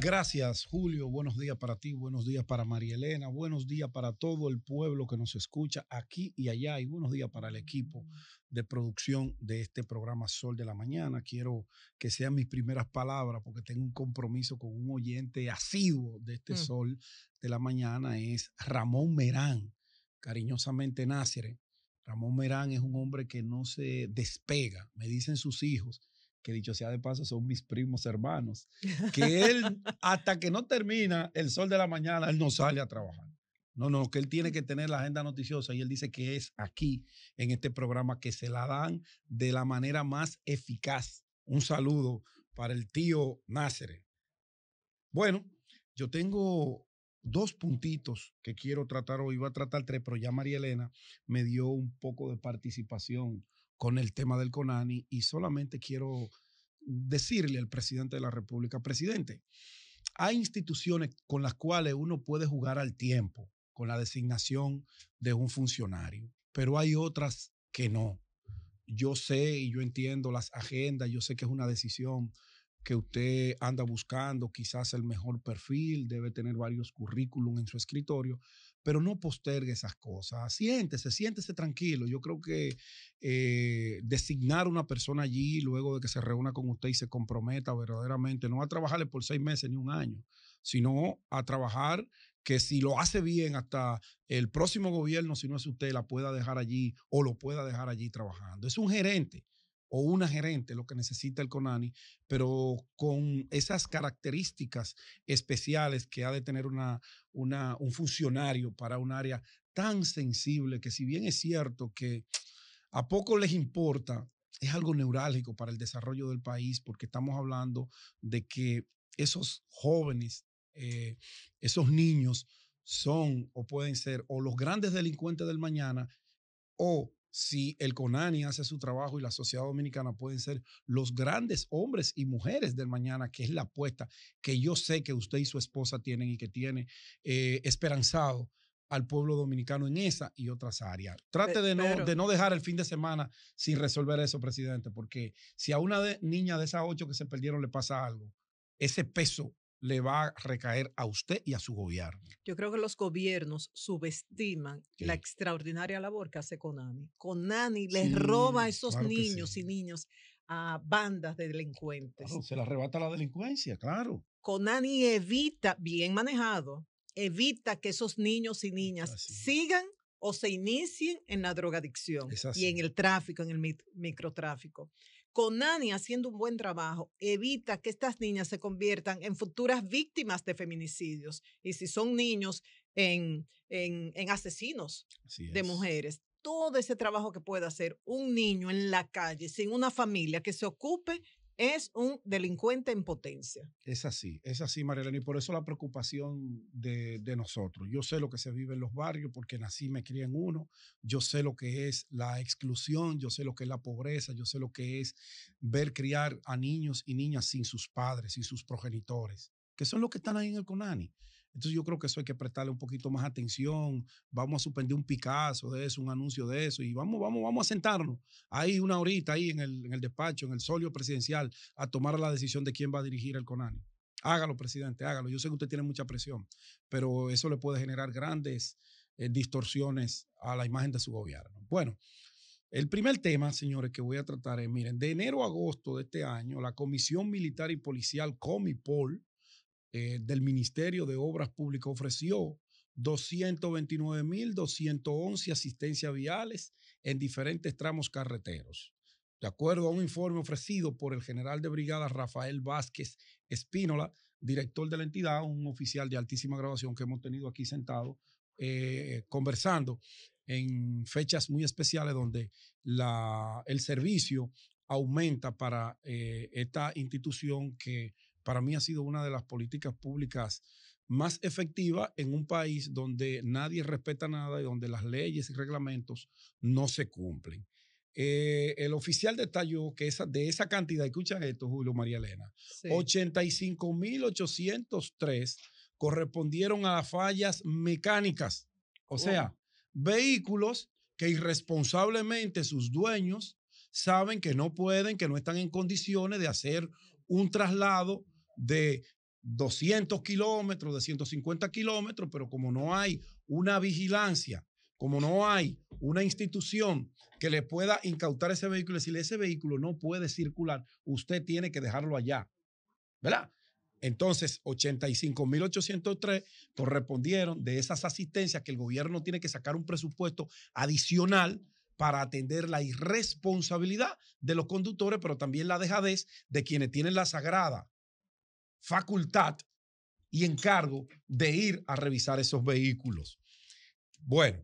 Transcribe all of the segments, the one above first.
Gracias, Julio. Buenos días para ti, buenos días para María Elena, buenos días para todo el pueblo que nos escucha aquí y allá y buenos días para el equipo de producción de este programa Sol de la Mañana. Quiero que sean mis primeras palabras porque tengo un compromiso con un oyente asiduo de este mm. Sol de la Mañana, es Ramón Merán, cariñosamente Nacer. Ramón Merán es un hombre que no se despega, me dicen sus hijos, que dicho sea de paso son mis primos hermanos, que él hasta que no termina el sol de la mañana, él no sale a trabajar. No, no, que él tiene que tener la agenda noticiosa y él dice que es aquí, en este programa, que se la dan de la manera más eficaz. Un saludo para el tío Nácer. Bueno, yo tengo dos puntitos que quiero tratar hoy. Iba a tratar tres, pero ya María Elena me dio un poco de participación con el tema del CONANI y solamente quiero decirle al presidente de la República, presidente, hay instituciones con las cuales uno puede jugar al tiempo con la designación de un funcionario, pero hay otras que no. Yo sé y yo entiendo las agendas, yo sé que es una decisión que usted anda buscando quizás el mejor perfil, debe tener varios currículum en su escritorio, pero no postergue esas cosas. Siéntese, siéntese tranquilo. Yo creo que eh, designar una persona allí luego de que se reúna con usted y se comprometa verdaderamente, no a trabajarle por seis meses ni un año, sino a trabajar que si lo hace bien hasta el próximo gobierno, si no es usted, la pueda dejar allí o lo pueda dejar allí trabajando. Es un gerente o una gerente, lo que necesita el CONANI, pero con esas características especiales que ha de tener una, un funcionario para un área tan sensible que si bien es cierto que a poco les importa, es algo neurálgico para el desarrollo del país porque estamos hablando de que esos jóvenes, eh, esos niños son o pueden ser o los grandes delincuentes del mañana o si el CONANI hace su trabajo y la sociedad dominicana pueden ser los grandes hombres y mujeres del mañana, que es la apuesta que yo sé que usted y su esposa tienen y que tiene eh, esperanzado al pueblo dominicano en esa y otras áreas. Trate de no, dejar el fin de semana sin resolver eso, presidente, porque si a una niña de esas ocho que se perdieron le pasa algo, ese peso le va a recaer a usted y a su gobierno. Yo creo que los gobiernos subestiman la extraordinaria labor que hace Conani. Conani les roba a esos niños y niñas a bandas de delincuentes. se le arrebata la delincuencia, claro. Conani evita, bien manejado, evita que esos niños y niñas sigan o se inicien en la drogadicción y en el tráfico, en el microtráfico. Conani haciendo un buen trabajo evita que estas niñas se conviertan en futuras víctimas de feminicidios y si son niños en, en, asesinos de mujeres. Todo ese trabajo que puede hacer un niño en la calle sin una familia que se ocupe es un delincuente en potencia. Es así, es así, Marilena, y por eso la preocupación de, nosotros. Yo sé lo que se vive en los barrios porque nací, me crié en uno, yo sé lo que es la exclusión, yo sé lo que es la pobreza, yo sé lo que es ver criar a niños y niñas sin sus padres, sin sus progenitores, que son los que están ahí en el CONANI. Entonces yo creo que eso hay que prestarle un poquito más atención. Vamos a suspender un Picasso de eso, un anuncio de eso, y vamos, vamos, vamos a sentarnos ahí una horita, ahí en el, en el despacho, en el solio presidencial, a tomar la decisión de quién va a dirigir el CONANI. Hágalo, presidente, hágalo. Yo sé que usted tiene mucha presión, pero eso le puede generar grandes eh, distorsiones a la imagen de su gobierno. Bueno, el primer tema, señores, que voy a tratar es, miren, de enero a agosto de este año, la Comisión Militar y Policial, Comipol, eh, del Ministerio de Obras Públicas ofreció 229.211 asistencias viales en diferentes tramos carreteros. De acuerdo a un informe ofrecido por el general de brigada Rafael Vázquez Espínola, director de la entidad, un oficial de altísima graduación que hemos tenido aquí sentado eh, conversando en fechas muy especiales donde el servicio aumenta para eh, esta institución que para mí ha sido una de las políticas públicas más efectivas en un país donde nadie respeta nada y donde las leyes y reglamentos no se cumplen. Eh, el oficial detalló que esa, de esa cantidad, escucha esto, Julio María Elena, 85.803 correspondieron a las fallas mecánicas, o sea, vehículos que irresponsablemente sus dueños saben que no pueden, que no están en condiciones de hacer un traslado de 200 kilómetros, de 150 kilómetros, pero como no hay una vigilancia, como no hay una institución que le pueda incautar ese vehículo y decirle, ese vehículo no puede circular, usted tiene que dejarlo allá, ¿verdad? Entonces, 85.803 correspondieron de esas asistencias que el gobierno tiene que sacar un presupuesto adicional para atender la irresponsabilidad de los conductores, pero también la dejadez de quienes tienen la sagrada facultad y encargo de ir a revisar esos vehículos. Bueno,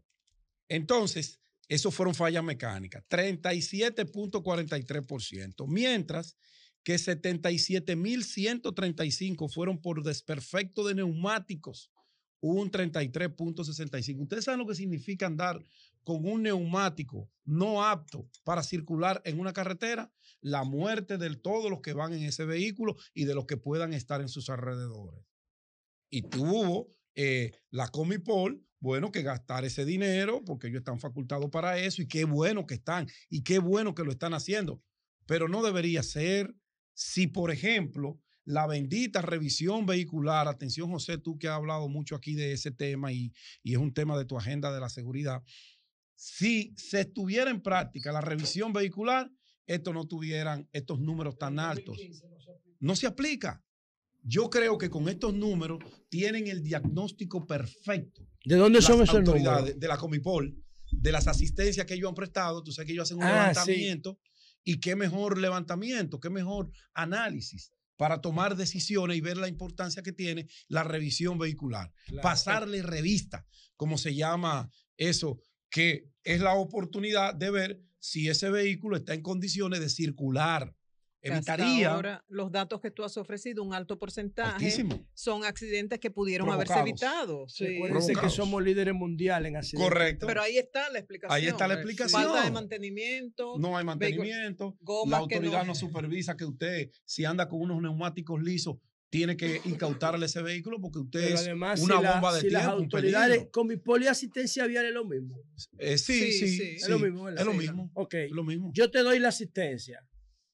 entonces, eso fueron fallas mecánicas, 37.43%, mientras que 77.135 fueron por desperfecto de neumáticos, un 33.65. Ustedes saben lo que significa andar con un neumático no apto para circular en una carretera, la muerte de todos los que van en ese vehículo y de los que puedan estar en sus alrededores. Y tuvo eh, la Comipol, bueno, que gastar ese dinero, porque ellos están facultados para eso, y qué bueno que están, y qué bueno que lo están haciendo. Pero no debería ser si, por ejemplo, la bendita revisión vehicular, atención José, tú que has hablado mucho aquí de ese tema y, y es un tema de tu agenda de la seguridad, si se estuviera en práctica la revisión vehicular, estos no tuvieran estos números tan altos. No se aplica. Yo creo que con estos números tienen el diagnóstico perfecto. ¿De dónde son esos números? De la Comipol, de las asistencias que ellos han prestado. Tú sabes que ellos hacen un ah, levantamiento. Y qué mejor levantamiento, qué mejor análisis para tomar decisiones y ver la importancia que tiene la revisión vehicular. Pasarle revista, como se llama eso que es la oportunidad de ver si ese vehículo está en condiciones de circular. Evitaría. ahora, los datos que tú has ofrecido, un alto porcentaje, son accidentes que pudieron haberse evitado. Sí. que somos líderes mundiales en accidentes. Correcto. Pero ahí está la explicación. Ahí está la explicación. Falta de mantenimiento. No hay mantenimiento. la autoridad no. supervisa que usted, si anda con unos neumáticos lisos, tiene que incautarle ese vehículo porque usted es una bomba de si tiempo. Las autoridades, con mi poli asistencia vial es lo mismo. Eh, sí, sí, sí, Es lo mismo. Es lo mismo. Ok. Yo te doy la asistencia.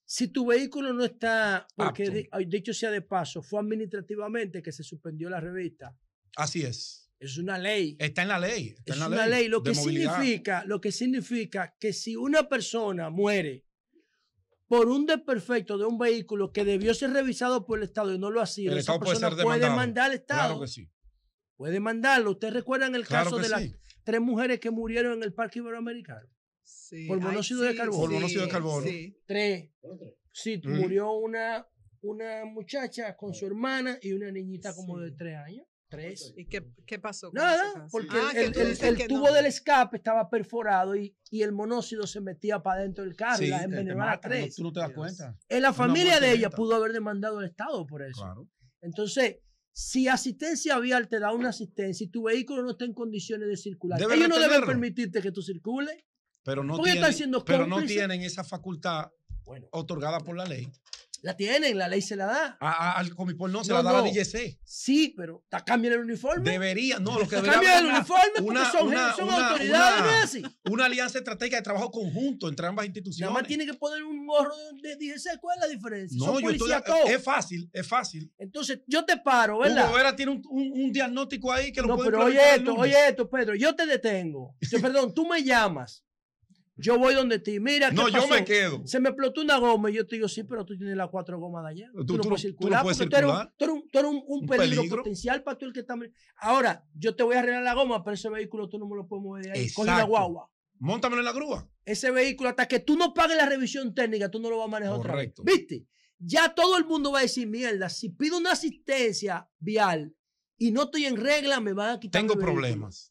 Si tu vehículo no está, porque dicho sea de paso, fue administrativamente que se suspendió la revista. Así es. Es una ley. Está en la ley. es una ley. Lo, que significa, lo que significa que si una persona muere por un desperfecto de un vehículo que debió ser revisado por el Estado y no lo hacía, el esa Estado persona puede, puede demandar al Estado. Claro que sí. Puede mandarlo. Ustedes recuerdan el caso de las tres mujeres que murieron en el Parque Iberoamericano. Sí. Por monóxido de carbono. por monóxido de carbono. Tres. Sí, murió una, una muchacha con su hermana y una niñita como de tres años. Pues, ¿Y qué, pasó? Nada, porque ah, el, tubo del escape estaba perforado y, el monóxido se metía para dentro del carro la tú no te das cuenta. En la familia de ella pudo haber demandado al Estado por eso. Entonces, si asistencia vial te da una asistencia y tu vehículo no está en condiciones de circular, ellos no deben permitirte que tú circules. Pero no, tienen, esa facultad otorgada por la ley la tienen, la ley se la da. al Comipol no, se la da la DGC. Sí, pero cambian el uniforme. Debería, no, lo que debería. Cambian el uniforme porque son, una, son autoridades, una, alianza estratégica de trabajo conjunto entre ambas instituciones. Nada más tiene que poner un gorro de, DGC. ¿Cuál es la diferencia? No, son yo estoy, Es fácil, es fácil. Entonces, yo te paro, ¿verdad? Hugo Vera tiene un, diagnóstico ahí que lo no, pero oye esto, oye esto, Pedro. Yo te detengo. perdón, tú me llamas. Yo voy donde ti, mira. No, Se me explotó una goma y yo te digo, sí, pero tú tienes las cuatro gomas de allá. Tú, no, puedes circular, tú eres, un, peligro, potencial para tú el que está. Ahora, yo te voy a arreglar la goma, pero ese vehículo tú no me lo puedes mover de ahí. Coge guagua. Móntamelo en la grúa. Ese vehículo, hasta que tú no pagues la revisión técnica, tú no lo vas a manejar otra vez. ¿Viste? Ya todo el mundo va a decir, mierda, si pido una asistencia vial y no estoy en regla, me van a quitar. Tengo problemas.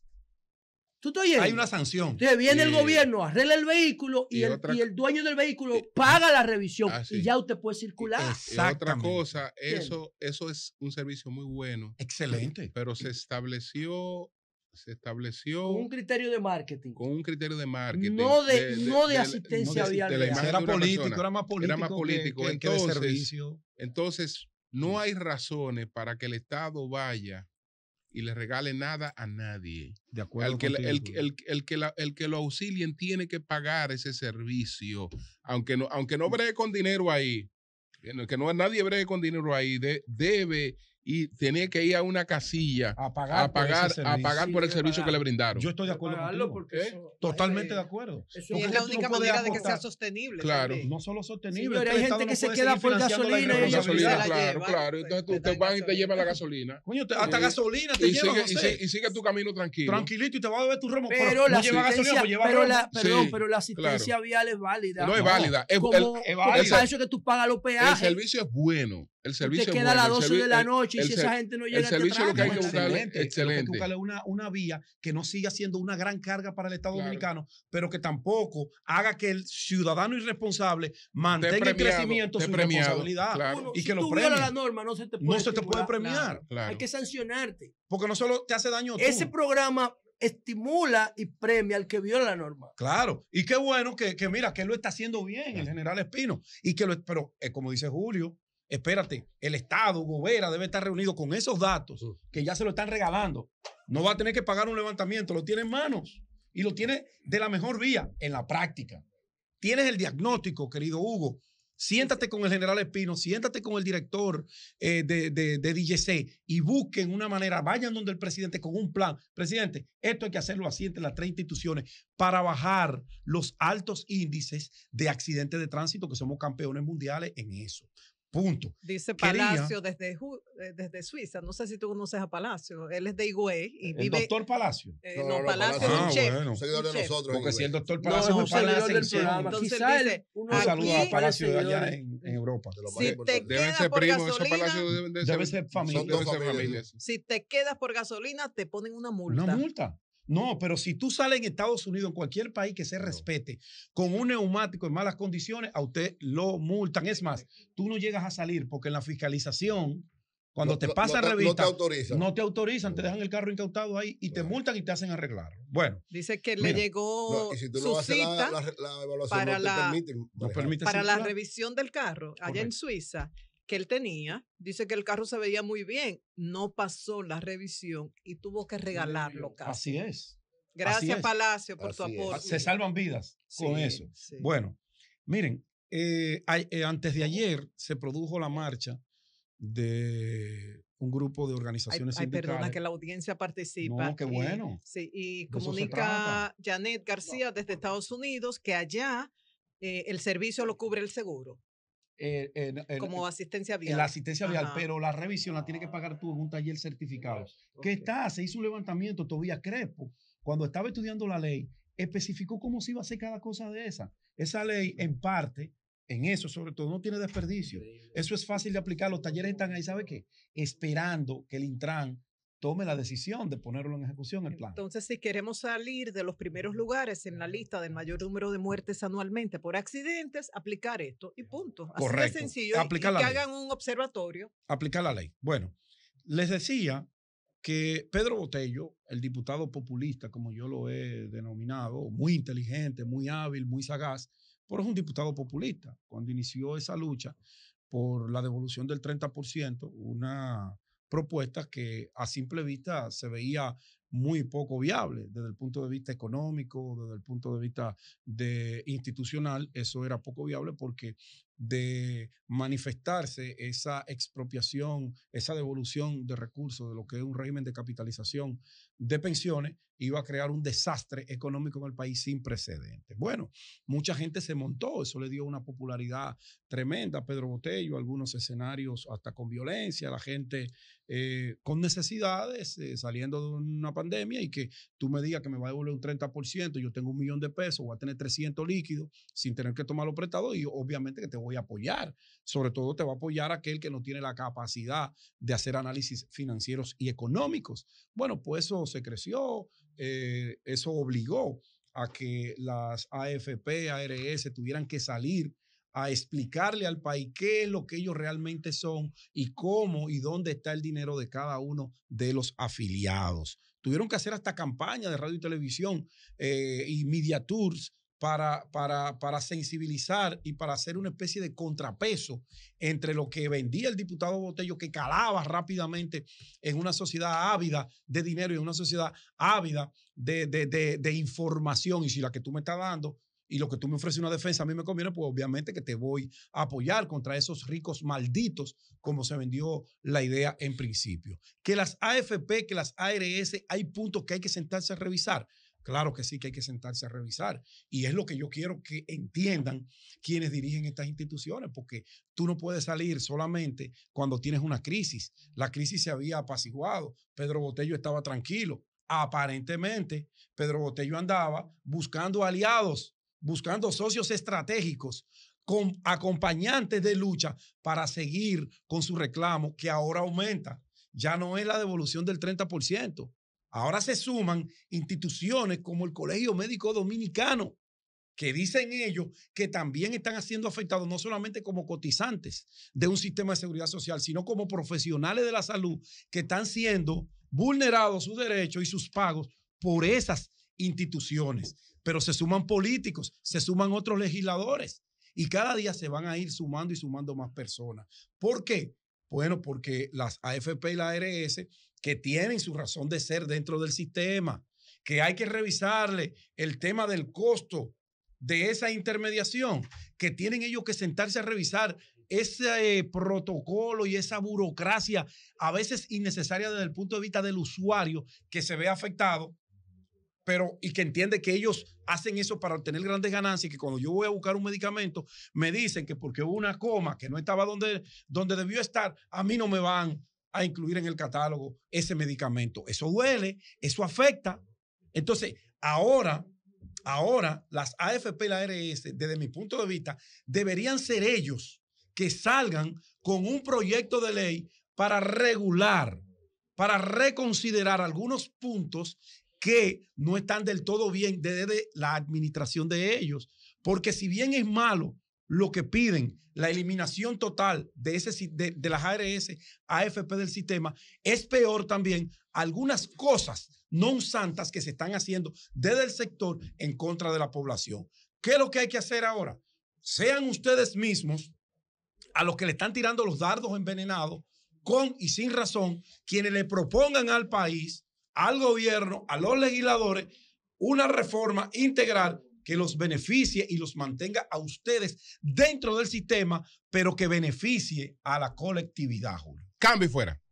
Hay una sanción. Entonces viene el gobierno, arregla el vehículo y, el, dueño del vehículo paga la revisión ah, y ya usted puede circular. otra cosa, eso, eso es un servicio muy bueno. Excelente. Pero se estableció se estableció con un criterio de marketing con un criterio de marketing no de, asistencia vial era político era más político, era más político. servicio entonces no hay razones para que el estado vaya y le regale nada a nadie. De acuerdo. El que, el, que el, que lo auxilien tiene que pagar ese servicio, aunque no, aunque no bregue con dinero ahí, que no nadie bregue con dinero ahí, debe y tenía que ir a una casilla a pagar, a pagar, por, el servicio que le brindaron. Yo estoy de acuerdo. Porque ¿Eh? Totalmente de acuerdo. Eso, es la única manera de que sea sostenible. Claro. No solo sostenible. pero hay gente que se queda por gasolina. La y gasolina, la claro, lleva, claro. Entonces tú te, y te llevas la gasolina. Coño, hasta gasolina te llevas. Y sigue tu camino tranquilo. Tranquilito y te vas a ver tu remo. Pero la asistencia, pues perdón, pero la asistencia vial es válida. No es válida. Es válida. Es para eso que tú pagas los peajes. El servicio es bueno. El servicio. queda a las 12 de la noche y si esa gente no llega El este servicio a lo que hay que pues buscarle. Excelente. hay que buscarle una, vía que no siga siendo una gran carga para el Estado Dominicano, pero que tampoco haga que el ciudadano irresponsable mantenga el crecimiento su responsabilidad. y si que lo premie. la norma, no se te puede, no se te puede premiar. Hay que sancionarte. Porque no solo te hace daño. Ese tú. programa estimula y premia al que viola la norma. Claro, y qué bueno que, mira, que él lo está haciendo bien, el general Espino, pero eh, como dice Julio, espérate, el Estado, Gobera, debe estar reunido con esos datos que ya se lo están regalando. No va a tener que pagar un levantamiento, lo tiene en manos y lo tiene de la mejor vía en la práctica. Tienes el diagnóstico, querido Hugo. Siéntate con el general Espino, siéntate con el director eh, de, de, DGC y busquen una manera, vayan donde el presidente con un plan. Presidente, esto hay que hacerlo así entre las tres instituciones para bajar los altos índices de accidentes de tránsito, que somos campeones mundiales en eso. Punto. Dice Palacio desde, eh, desde Suiza. No sé si tú conoces a Palacio. Él es de Higüey y vive. ¿El doctor Palacio? Eh, no, no, no, Palacio es un chef. Bueno. de Porque si el doctor Palacio no, es un Palacio del Entonces, Quizá Un saludo a Palacio de allá en, en Europa. si te deben quedas ser primos, esos palacios deben, ser, familia. Son dos familias. Si te quedas por gasolina, te ponen una multa. Una multa. No, pero si tú sales en Estados Unidos, en cualquier país que se respete, con un neumático en malas condiciones, a usted lo multan. Es más, tú no llegas a salir porque en la fiscalización, cuando te pasa no, revista, no te autorizan. te dejan el carro incautado ahí y te multan y te hacen arreglarlo. Bueno. Dice que le llegó su cita la, para, la, para la revisión del carro allá en Suiza que él tenía. Dice que el carro se veía muy bien, no pasó la revisión y tuvo que regalarlo mm, Así es. Gracias, Palacio, por su tu apoyo. Se salvan vidas con eso. Bueno, miren, eh, eh, antes de ayer se produjo la marcha de un grupo de organizaciones Ay, perdona que la audiencia participa. No, qué bueno. Y, sí, y comunica Janet García desde Estados Unidos que allá eh, el servicio lo cubre el seguro como asistencia vial. la asistencia vial, pero la revisión la tiene que pagar tú en un taller certificado. ¿Qué está? Se hizo un levantamiento, todavía Crespo, cuando estaba estudiando la ley, especificó cómo se iba a hacer cada cosa de esa. Esa ley, en parte, en eso sobre todo, no tiene desperdicio. Eso es fácil de aplicar. Los talleres están ahí, ¿sabe qué? Esperando que el Intran tome la decisión de ponerlo en ejecución el plan. Entonces, si queremos salir de los primeros lugares en la lista del mayor número de muertes anualmente por accidentes, aplicar esto y punto. Así de sencillo. Aplicar y, que hagan un observatorio. Aplicar la ley. Bueno, les decía que Pedro Botello, el diputado populista, como yo lo he denominado, muy inteligente, muy hábil, muy sagaz, pero es un diputado populista. Cuando inició esa lucha por la devolución del 30%, una propuestas que a simple vista se veía muy poco viable desde el punto de vista económico, desde el punto de vista de institucional, eso era poco viable porque de manifestarse esa expropiación, esa devolución de recursos de lo que es un régimen de capitalización de pensiones, iba a crear un desastre económico en el país sin precedentes. Bueno, mucha gente se montó, eso le dio una popularidad tremenda a Pedro Botello, algunos escenarios hasta con violencia, la gente eh, con necesidades, eh, saliendo de una pandemia y que tú me digas que me va a devolver un 30%, yo tengo un millón de pesos, voy a tener 300 líquidos sin tener que tomarlo prestado y obviamente que te voy a apoyar, sobre todo te va a apoyar aquel que no tiene la capacidad de hacer análisis financieros y económicos. Bueno, pues eso se creció eh, eso obligó a que las AFP, ARS tuvieran que salir a explicarle al país qué es lo que ellos realmente son y cómo y dónde está el dinero de cada uno de los afiliados. Tuvieron que hacer hasta campaña de radio y televisión eh, y media tours para, para, para sensibilizar y para hacer una especie de contrapeso entre lo que vendía el diputado Botello, que calaba rápidamente en una sociedad ávida de dinero y en una sociedad ávida de, de, de, de información. Y si la que tú me estás dando y lo que tú me ofreces una defensa a mí me conviene, pues obviamente que te voy a apoyar contra esos ricos malditos, como se vendió la idea en principio. Que las AFP, que las ARS, hay puntos que hay que sentarse a revisar. Claro que sí que hay que sentarse a revisar. Y es lo que yo quiero que entiendan quienes dirigen estas instituciones, porque tú no puedes salir solamente cuando tienes una crisis. La crisis se había apaciguado, Pedro Botello estaba tranquilo. Aparentemente, Pedro Botello andaba buscando aliados, buscando socios estratégicos, con acompañantes de lucha para seguir con su reclamo que ahora aumenta. Ya no es la devolución del 30%, Ahora se suman instituciones como el Colegio Médico Dominicano, que dicen ellos que también están siendo afectados no solamente como cotizantes de un sistema de seguridad social, sino como profesionales de la salud que están siendo vulnerados sus derechos y sus pagos por esas instituciones. Pero se suman políticos, se suman otros legisladores y cada día se van a ir sumando y sumando más personas. ¿Por qué? Bueno, porque las AFP y la ARS que tienen su razón de ser dentro del sistema, que hay que revisarle el tema del costo de esa intermediación, que tienen ellos que sentarse a revisar ese eh, protocolo y esa burocracia, a veces innecesaria desde el punto de vista del usuario que se ve afectado, pero y que entiende que ellos hacen eso para obtener grandes ganancias y que cuando yo voy a buscar un medicamento me dicen que porque hubo una coma que no estaba donde, donde debió estar, a mí no me van a incluir en el catálogo ese medicamento. Eso duele, eso afecta. Entonces, ahora, ahora las AFP y la ARS, desde mi punto de vista, deberían ser ellos que salgan con un proyecto de ley para regular, para reconsiderar algunos puntos que no están del todo bien desde la administración de ellos. Porque si bien es malo lo que piden, la eliminación total de, ese, de, de las ARS, AFP del sistema, es peor también algunas cosas no santas que se están haciendo desde el sector en contra de la población. ¿Qué es lo que hay que hacer ahora? Sean ustedes mismos a los que le están tirando los dardos envenenados, con y sin razón, quienes le propongan al país, al gobierno, a los legisladores, una reforma integral que los beneficie y los mantenga a ustedes dentro del sistema, pero que beneficie a la colectividad, Julio. Cambio fuera.